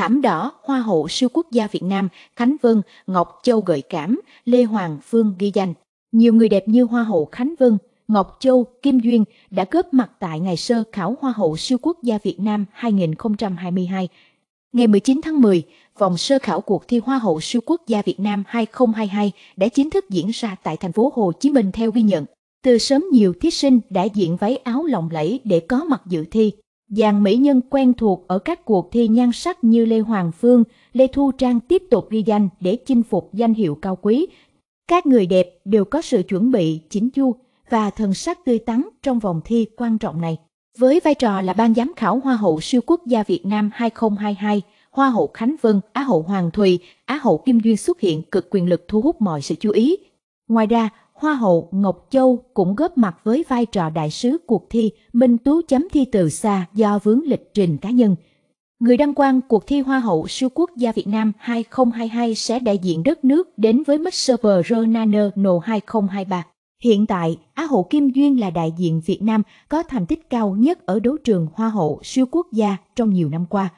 Thảm đỏ Hoa hậu siêu quốc gia Việt Nam Khánh Vân, Ngọc Châu gợi cảm, Lê Hoàng Phương ghi danh. Nhiều người đẹp như Hoa hậu Khánh Vân, Ngọc Châu, Kim Duyên đã góp mặt tại ngày sơ khảo Hoa hậu siêu quốc gia Việt Nam 2022. Ngày 19 tháng 10, vòng sơ khảo cuộc thi Hoa hậu siêu quốc gia Việt Nam 2022 đã chính thức diễn ra tại thành phố Hồ Chí Minh theo ghi nhận. Từ sớm nhiều thí sinh đã diện váy áo lộng lẫy để có mặt dự thi dàn mỹ nhân quen thuộc ở các cuộc thi nhan sắc như Lê Hoàng Phương, Lê Thu Trang tiếp tục ghi danh để chinh phục danh hiệu cao quý. Các người đẹp đều có sự chuẩn bị chính chu và thần sắc tươi tắn trong vòng thi quan trọng này. Với vai trò là ban giám khảo Hoa hậu siêu quốc gia Việt Nam 2022, Hoa hậu Khánh Vân, Á hậu Hoàng Thùy, Á hậu Kim Duyên xuất hiện cực quyền lực thu hút mọi sự chú ý. Ngoài ra, Hoa hậu Ngọc Châu cũng góp mặt với vai trò đại sứ cuộc thi Minh Tú chấm thi từ xa do vướng lịch trình cá nhân. Người đăng quang cuộc thi Hoa hậu siêu quốc gia Việt Nam 2022 sẽ đại diện đất nước đến với Server Mr. No 2023. Hiện tại, Á hậu Kim Duyên là đại diện Việt Nam có thành tích cao nhất ở đấu trường Hoa hậu siêu quốc gia trong nhiều năm qua